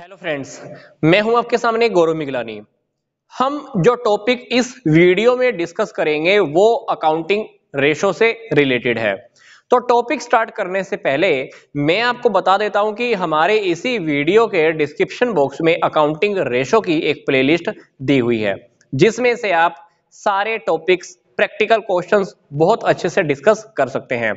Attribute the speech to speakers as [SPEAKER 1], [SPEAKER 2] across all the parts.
[SPEAKER 1] hello friends मैं हूं आपके सामने गौरव मिगलानी हम जो टॉपिक इस वीडियो में डिस्कस करेंगे वो अकाउंटिंग रेशो से रिलेटेड है तो टॉपिक स्टार्ट करने से पहले मैं आपको बता देता हूं कि हमारे इसी वीडियो के डिस्क्रिप्शन बॉक्स में अकाउंटिंग रेशो की एक प्लेलिस्ट दी हुई है जिसमें से आप सारे टॉपिक्स प्रैक्टिकल क्वेश्चंस बहुत अच्छे से डिस्कस कर सकते हैं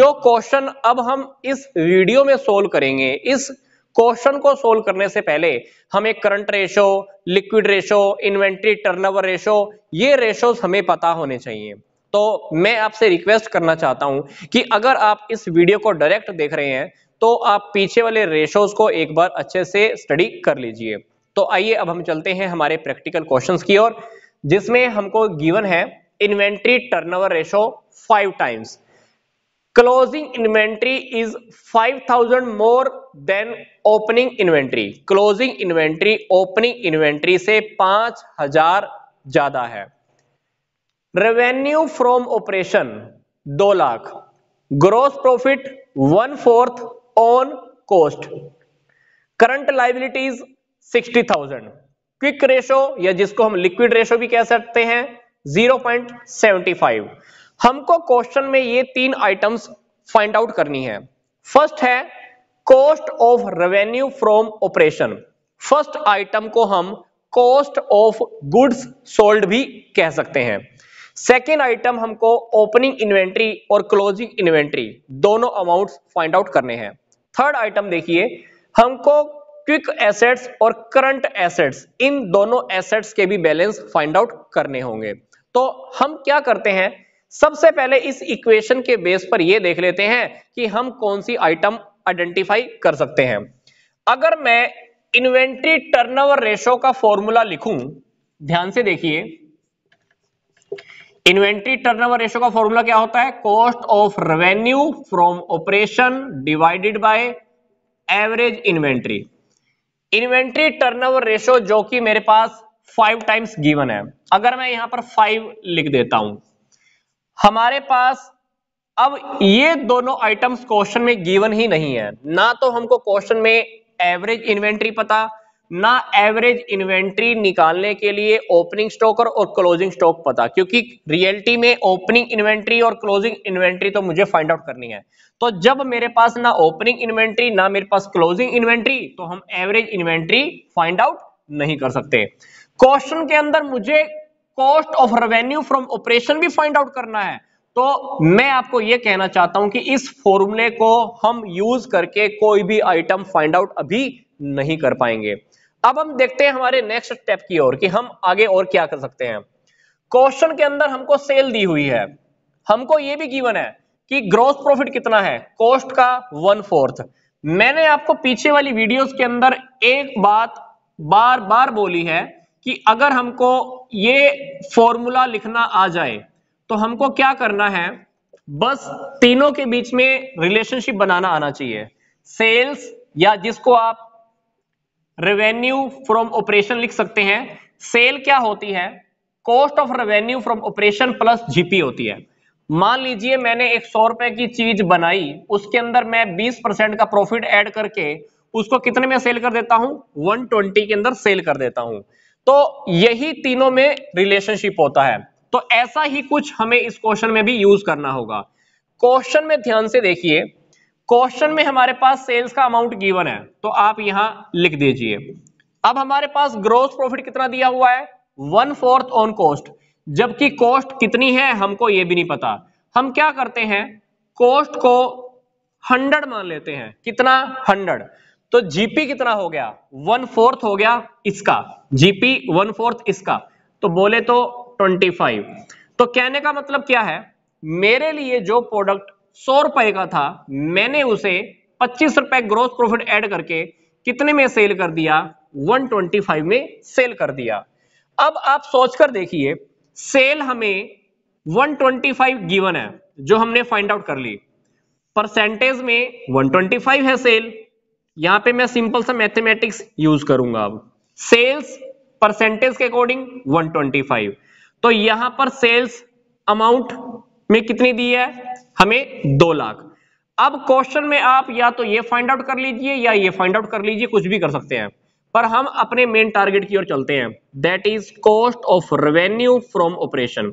[SPEAKER 1] जो क्वेश्चन अब हम इस वीडियो में सोल्व करेंगे इस क्वेश्चन को सोल्व करने से पहले हमें current ratio liquid ratio inventory turnover ratio ये रेशोज हमें पता होने चाहिए तो मैं आपसे रिक्वेस्ट करना चाहता हूं कि अगर आप इस वीडियो को डायरेक्ट देख रहे हैं तो आप पीछे वाले रेशोज को एक बार अच्छे से स्टडी कर लीजिए तो आइए अब हम चलते हैं हमारे प्रैक्टिकल क्वेश्चन की ओर जिसमें हमको गिवन है inventory turnover ratio five times closing inventory is 5000 more than opening inventory closing inventory opening inventory से 5000 ज्यादा है रेवेन्यू फ्रॉम ऑपरेशन दो लाख gross profit one fourth on cost current liabilities sixty thousand quick ratio या जिसको हम liquid ratio भी कह सकते हैं 0.75 हमको क्वेश्चन में ये तीन आइटम्स फाइंड आउट करनी है फर्स्ट है cost of revenue from operation first item को हम कॉस्ट ऑफ गुड्स सोल्ड भी कह सकते हैं सेकेंड आइटम हमको ओपनिंग इन्वेंट्री और क्लोजिंग इन्वेंट्री दोनों अमाउंट्स फाइंड आउट करने हैं थर्ड आइटम देखिए हमको क्विक एसेट्स और करंट एसेट्स इन दोनों एसेट्स के भी बैलेंस फाइंड आउट करने होंगे तो हम क्या करते हैं सबसे पहले इस इक्वेशन के बेस पर यह देख लेते हैं कि हम कौन सी आइटम आइडेंटिफाई कर सकते हैं अगर मैं इन्वेंट्री टर्नओवर रेशो का फॉर्मूला लिखूं ध्यान से देखिए इन्वेंट्री टर्नओवर रेशो का फॉर्मूला क्या होता है cost of revenue from operation divided by average inventory inventory turnover ratio जो कि मेरे पास फाइव टाइम्स गिवन है अगर मैं यहां पर फाइव लिख देता हूं हमारे पास अब ये दोनों आइटम्स क्वेश्चन में गिवन ही नहीं है ना तो हमको क्वेश्चन में एवरेज इन्वेंट्री पता ना एवरेज इन्वेंट्री निकालने के लिए ओपनिंग स्टॉक और, और क्लोजिंग स्टॉक पता क्योंकि रियलिटी में ओपनिंग इन्वेंट्री और क्लोजिंग इन्वेंट्री तो मुझे फाइंड आउट करनी है तो जब मेरे पास ना ओपनिंग इन्वेंट्री ना मेरे पास क्लोजिंग इन्वेंट्री तो हम एवरेज इन्वेंट्री फाइंड आउट नहीं कर सकते क्वेश्चन के अंदर मुझे cost of revenue from operation भी फाइंड आउट करना है तो मैं आपको यह कहना चाहता हूं कि इस फॉर्मूले को हम यूज करके कोई भी आइटम फाइंड आउट अभी नहीं कर पाएंगे अब हम देखते हैं हमारे नेक्स्ट स्टेप की ओर कि हम आगे और क्या कर सकते हैं क्वेश्चन के अंदर हमको सेल दी हुई है हमको यह भी गिवन है कि ग्रोथ प्रॉफिट कितना है कॉस्ट का वन फोर्थ मैंने आपको पीछे वाली वीडियोस के अंदर एक बात बार बार बोली है कि अगर हमको ये फॉर्मूला लिखना आ जाए तो हमको क्या करना है बस तीनों के बीच में रिलेशनशिप बनाना आना चाहिए सेल्स या जिसको आप रेवेन्यू फ्रॉम ऑपरेशन लिख सकते हैं सेल क्या होती है cost of revenue from operation plus GP होती है मान लीजिए मैंने एक सौ रुपए की चीज बनाई उसके अंदर मैं 20 परसेंट का प्रॉफिट ऐड करके उसको कितने में सेल कर देता हूं 120 के अंदर सेल कर देता हूं तो यही तीनों में रिलेशनशिप होता है तो ऐसा ही कुछ हमें इस क्वेश्चन में भी यूज करना होगा क्वेश्चन में ध्यान से देखिए क्वेश्चन में हमारे पास सेल्स का अमाउंट गिवन है तो आप यहां लिख दीजिए अब हमारे पास ग्रोथ प्रॉफिट कितना दिया हुआ है वन फोर्थ ऑन कॉस्ट जबकि कॉस्ट कितनी है हमको यह भी नहीं पता हम क्या करते हैं कॉस्ट को हंड्रेड मान लेते हैं कितना हंड्रेड तो जीपी कितना हो गया वन फोर्थ हो गया इसका जीपी वन फोर्थ इसका तो बोले तो 25 तो कहने का मतलब क्या है मेरे लिए जो प्रोडक्ट सौ रुपए का था मैंने उसे पच्चीस रुपए ग्रोथ प्रॉफिट ऐड करके कितने में सेल कर दिया 125 में सेल कर दिया अब आप सोचकर देखिए सेल हमें 125 गिवन है जो हमने फाइंड आउट कर ली परसेंटेज में 125 है सेल यहां पे मैं सिंपल सा मैथमेटिक्स यूज करूंगा अब सेल्स परसेंटेज के अकॉर्डिंग 125 तो यहां पर सेल्स अमाउंट में कितनी दी है हमें दो लाख अब क्वेश्चन में आप या तो ये फाइंड आउट कर लीजिए या ये फाइंड आउट कर लीजिए कुछ भी कर सकते हैं पर हम अपने मेन टारगेट की ओर चलते हैं that is cost of revenue from operation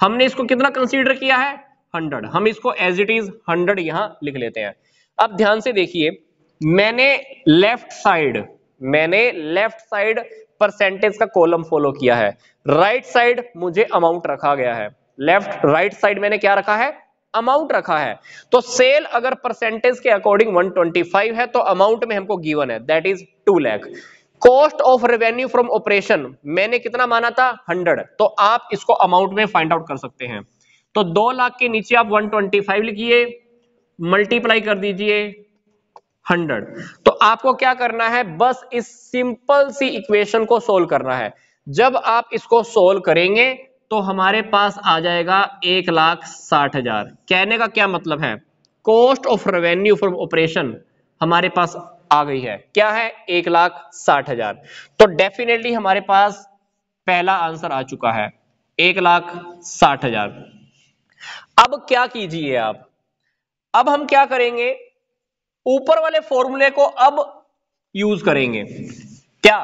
[SPEAKER 1] हमने इसको कितना कंसीडर किया है हंड्रेड हम इसको एज इट इज हंड्रेड यहां लिख लेते हैं अब ध्यान से देखिए मैंने लेफ्ट साइड मैंने लेफ्ट साइड परसेंटेज का कॉलम फॉलो किया है राइट right साइड मुझे अमाउंट रखा गया है लेफ्ट राइट साइड मैंने क्या रखा है अमाउंट रखा है तो सेल अगर परसेंटेज के अकॉर्डिंग 125 है तो अमाउंट में हमको गिवन है that is two lakh cost of revenue from operation मैंने कितना माना था 100 तो आप इसको अमाउंट में फाइंड आउट कर सकते हैं तो दो लाख के नीचे आप 125 लिखिए मल्टीप्लाई कर दीजिए हंड्रेड तो आपको क्या करना है बस इस सिंपल सी इक्वेशन को सोल्व करना है जब आप इसको सोल्व करेंगे तो हमारे पास आ जाएगा एक लाख साठ हजार कहने का क्या मतलब है cost of revenue from operation हमारे पास आ गई है क्या है एक लाख साठ हजार तो डेफिनेटली हमारे पास पहला आंसर आ चुका है एक लाख साठ हजार अब क्या कीजिए आप अब हम क्या करेंगे ऊपर वाले फॉर्मूले को अब यूज करेंगे क्या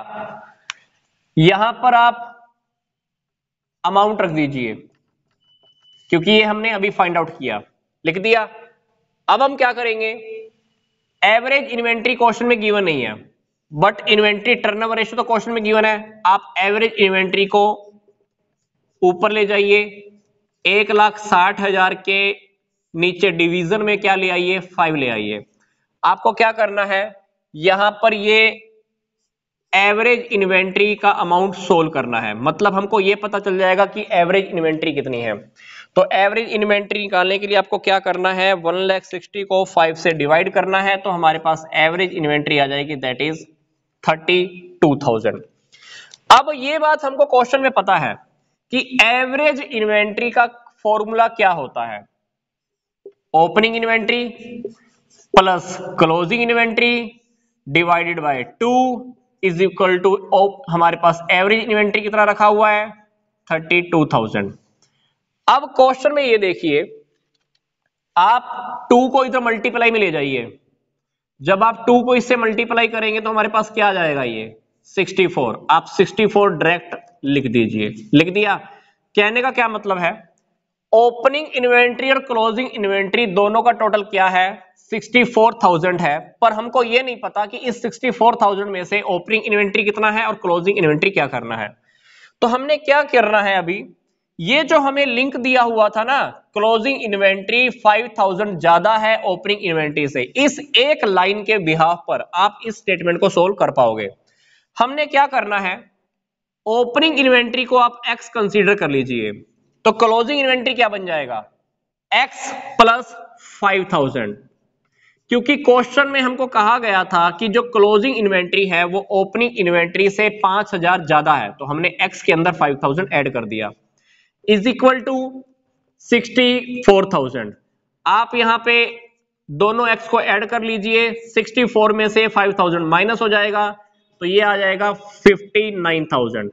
[SPEAKER 1] यहां पर आप अमाउंट रख दीजिए क्योंकि ये हमने अभी फाइंड आउट किया लिख दिया अब हम क्या करेंगे एवरेज इन्वेंट्री क्वेश्चन में गिवन नहीं है बट इन्वेंट्री टर्नओवर रेशियो तो क्वेश्चन में गिवन है आप एवरेज इन्वेंट्री को ऊपर ले जाइए एक लाख साठ हजार के नीचे डिवीजन में क्या ले आइए फाइव ले आइए आपको क्या करना है यहां पर ये एवरेज इन्वेंट्री का अमाउंट सोल्व करना है मतलब हमको ये पता चल जाएगा कि एवरेज इन्वेंट्री कितनी है तो एवरेज इन्वेंट्री निकालने के लिए आपको क्या करना है वन लैख सिक्सटी को फाइव से डिवाइड करना है तो हमारे पास एवरेज इन्वेंट्री आ जाएगी that is thirty two thousand अब ये बात हमको क्वेश्चन में पता है कि एवरेज इन्वेंट्री का फॉर्मूला क्या होता है opening inventory plus closing inventory divided by two is equal to हमारे पास एवरेज इन्वेंट्री कितना रखा हुआ है थर्टी टू थाउजेंड अब क्वेश्चन में ये देखिए आप टू को इधर मल्टीप्लाई में ले जाइए जब आप टू को इससे मल्टीप्लाई करेंगे तो हमारे पास क्या आ जाएगा ये 64 आप 64 डायरेक्ट लिख दीजिए लिख दिया कहने का क्या मतलब है ओपनिंग इन्वेंट्री और क्लोजिंग इन्वेंट्री दोनों का टोटल क्या है 64,000 है पर हमको ये नहीं पता कि इस 64,000 में से ओपनिंग इन्वेंट्री कितना है और क्लोजिंग इन्वेंट्री क्या करना है तो हमने क्या करना है अभी ये जो हमें लिंक दिया हुआ था ना क्लोजिंग इन्वेंट्री 5000 ज्यादा है ओपनिंग इन्वेंट्री से इस एक लाइन के बिहाफ पर आप इस स्टेटमेंट को सोल्व कर पाओगे हमने क्या करना है ओपनिंग इन्वेंट्री को आप एक्स कंसिडर कर लीजिए तो क्लोजिंग इन्वेंट्री क्या बन जाएगा एक्स प्लस फाइव थाउजेंड क्योंकि क्वेश्चन में हमको कहा गया था कि जो क्लोजिंग इन्वेंट्री है वो ओपनिंग इन्वेंट्री से 5000 ज्यादा है तो हमने x के अंदर 5000 ऐड कर दिया इज इक्वल टू 64000 आप यहां पे दोनों x को ऐड कर लीजिए 64 में से 5000 माइनस हो जाएगा तो ये आ जाएगा 59000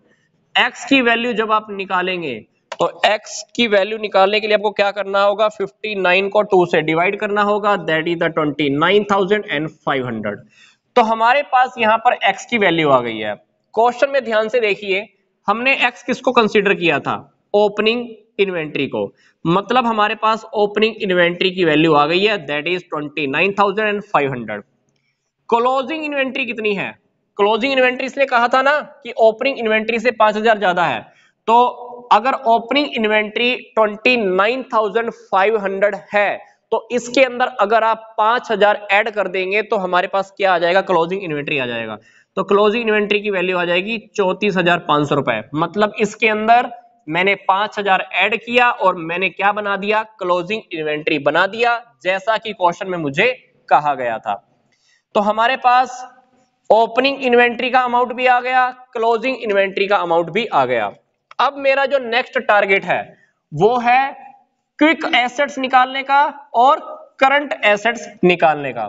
[SPEAKER 1] x की वैल्यू जब आप निकालेंगे तो x की वैल्यू निकालने के लिए आपको क्या करना होगा 59 को 2 से डिवाइड करना होगा दैट इज द 29500 तो हमारे पास यहां पर x की वैल्यू आ गई है क्वेश्चन में ध्यान से देखिए हमने x किसको कंसीडर किया था ओपनिंग इन्वेंट्री को मतलब हमारे पास ओपनिंग इन्वेंट्री की वैल्यू आ गई है दैट इज 29500 क्लोजिंग इन्वेंट्री कितनी है क्लोजिंग इन्वेंट्री इसलिए कहा था ना कि ओपनिंग इन्वेंट्री से पांच ज्यादा है तो अगर ओपनिंग इन्वेंट्री 29,500 है तो इसके अंदर अगर आप 5000 ऐड कर देंगे तो हमारे पास क्या आ जाएगा क्लोजिंग इन्वेंट्री आ जाएगा तो क्लोजिंग इन्वेंट्री की वैल्यू आ जाएगी चौतीस रुपए मतलब इसके अंदर मैंने 5000 ऐड किया और मैंने क्या बना दिया क्लोजिंग इन्वेंट्री बना दिया जैसा कि क्वेश्चन में मुझे कहा गया था तो हमारे पास ओपनिंग इन्वेंट्री का अमाउंट भी आ गया क्लोजिंग इन्वेंट्री का अमाउंट भी आ गया अब मेरा जो नेक्स्ट टारगेट है वो है क्विक एसेट्स निकालने का और करंट एसेट्स निकालने का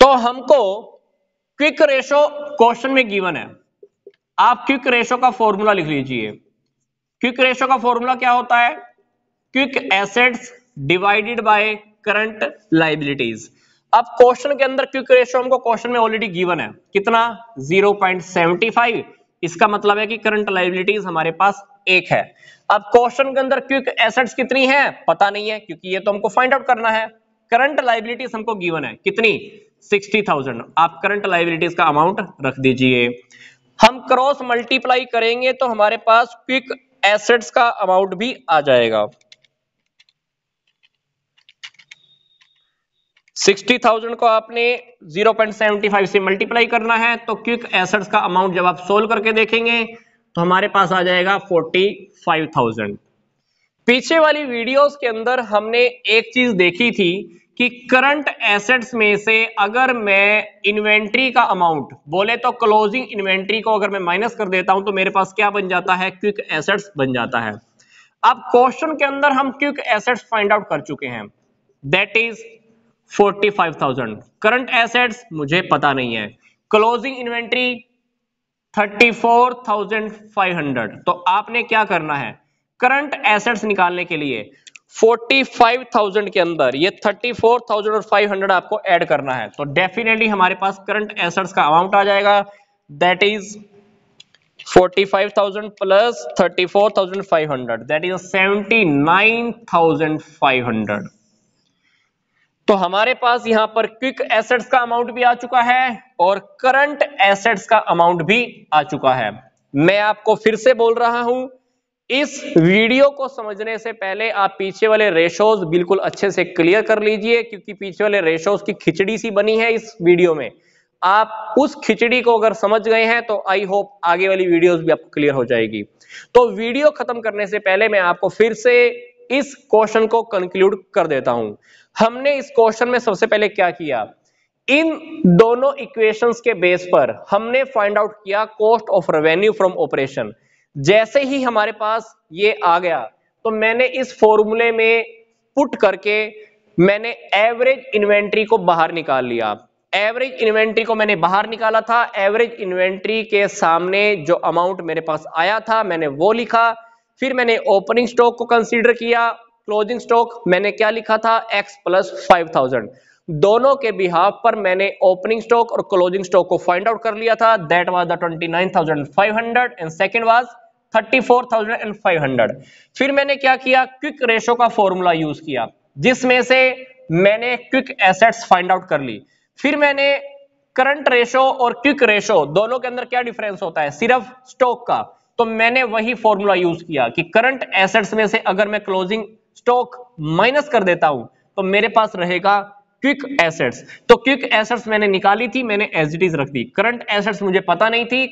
[SPEAKER 1] तो हमको क्विक रेशो क्वेश्चन में गिवन है आप क्विक रेशो का फॉर्मूला लिख लीजिए क्विक रेशो का फॉर्मूला क्या होता है quick assets divided by current liabilities अब क्वेश्चन के अंदर क्विक रेशो हमको क्वेश्चन में ऑलरेडी गिवन है कितना जीरो पॉइंट सेवेंटी फाइव इसका मतलब है कि करंट लाइबिलिटीज हमारे पास एक है अब क्वेश्चन के अंदर क्विक एसेट्स कितनी है पता नहीं है क्योंकि ये तो हमको फाइंड आउट करना है करंट लाइबिलिटीज हमको गिवन है कितनी 60,000 आप करंट लाइबिलिटीज का अमाउंट रख दीजिए हम क्रॉस मल्टीप्लाई करेंगे तो हमारे पास क्विक एसेट्स का अमाउंट भी आ जाएगा 60,000 को आपने 0.75 से मल्टीप्लाई करना है तो क्विक एसेट्स का अमाउंट जब आप सोल्व करके देखेंगे तो हमारे पास आ जाएगा 45,000 पीछे वाली वीडियोस के अंदर हमने एक चीज देखी थी कि करंट एसेट्स में से अगर मैं इन्वेंट्री का अमाउंट बोले तो क्लोजिंग इन्वेंट्री को अगर मैं माइनस कर देता हूं तो मेरे पास क्या बन जाता है क्विक एसेट्स बन जाता है अब क्वेश्चन के अंदर हम क्विक एसेट्स फाइंड आउट कर चुके हैं दैट इज 45,000 करंट एसेट्स मुझे पता नहीं है क्लोजिंग इन्वेंट्री 34,500 तो आपने क्या करना है करंट एसेट्स निकालने के लिए 45,000 के अंदर ये थाउजेंड और हंड्रेड आपको ऐड करना है तो डेफिनेटली हमारे पास करंट एसेट्स का अमाउंट आ जाएगा that is 45,000 plus 34,500 that is 79,500 तो हमारे पास यहां पर क्विक एसेट्स का अमाउंट भी आ चुका है और करंट एसेट्स का अमाउंट भी आ चुका है मैं आपको फिर से बोल रहा हूं इस वीडियो को समझने से पहले आप पीछे वाले रेशोज बिल्कुल अच्छे से क्लियर कर लीजिए क्योंकि पीछे वाले रेशोज की खिचड़ी सी बनी है इस वीडियो में आप उस खिचड़ी को अगर समझ गए हैं तो आई होप आगे वाली वीडियोस भी आपको क्लियर हो जाएगी तो वीडियो खत्म करने से पहले मैं आपको फिर से इस क्वेश्चन को कंक्लूड कर देता हूं हमने इस क्वेश्चन में सबसे पहले क्या किया इन दोनों इक्वेशंस के बेस पर हमने फाइंड आउट किया cost of revenue from operation जैसे ही हमारे पास ये आ गया तो मैंने इस फॉर्मूले में पुट करके मैंने एवरेज इन्वेंट्री को बाहर निकाल लिया एवरेज इन्वेंट्री को मैंने बाहर निकाला था एवरेज इन्वेंट्री के सामने जो अमाउंट मेरे पास आया था मैंने वो लिखा फिर मैंने ओपनिंग स्टॉक को कंसीडर किया क्लोजिंग स्टॉक मैंने क्या लिखा था एक्स प्लस फाइव थाउजेंड दोनों के बिहाफ पर मैंने ओपनिंग स्टॉक और क्लोजिंग स्टॉक को फाइंड आउट कर लिया था that was the 29500 and second was 34500 फिर मैंने क्या किया क्विक रेशो का फॉर्मूला यूज किया जिसमें से मैंने क्विक एसेट्स फाइंड आउट कर ली फिर मैंने करंट रेशो और क्विक रेशो दोनों के अंदर क्या डिफरेंस होता है सिर्फ स्टॉक का तो मैंने वही फॉर्मूला यूज किया कि करंट एसेट्स में से अगर मैं क्लोजिंग स्टॉक माइनस कर देता हूं तो मेरे पास रहेगा क्विक एसेट्स तो क्विक एसेट्स मैंने निकाली थी मैंने एज इट इज रख दी करंट एसेट्स मुझे पता नहीं थी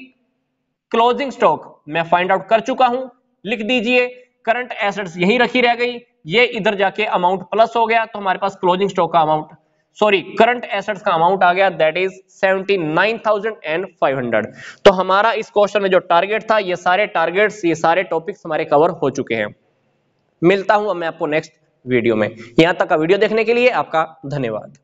[SPEAKER 1] क्लोजिंग स्टॉक मैं फाइंड आउट कर चुका हूं लिख दीजिए करंट एसेट्स यही रखी रह गई ये इधर जाके अमाउंट प्लस हो गया तो हमारे पास क्लोजिंग स्टॉक का अमाउंट सॉरी करंट एसेट्स का अमाउंट आ गया दैट इज 79,500 तो हमारा इस क्वेश्चन में जो टारगेट था ये सारे टारगेट्स ये सारे टॉपिक्स हमारे कवर हो चुके हैं मिलता हूं मैं आपको नेक्स्ट वीडियो में यहां तक का वीडियो देखने के लिए आपका धन्यवाद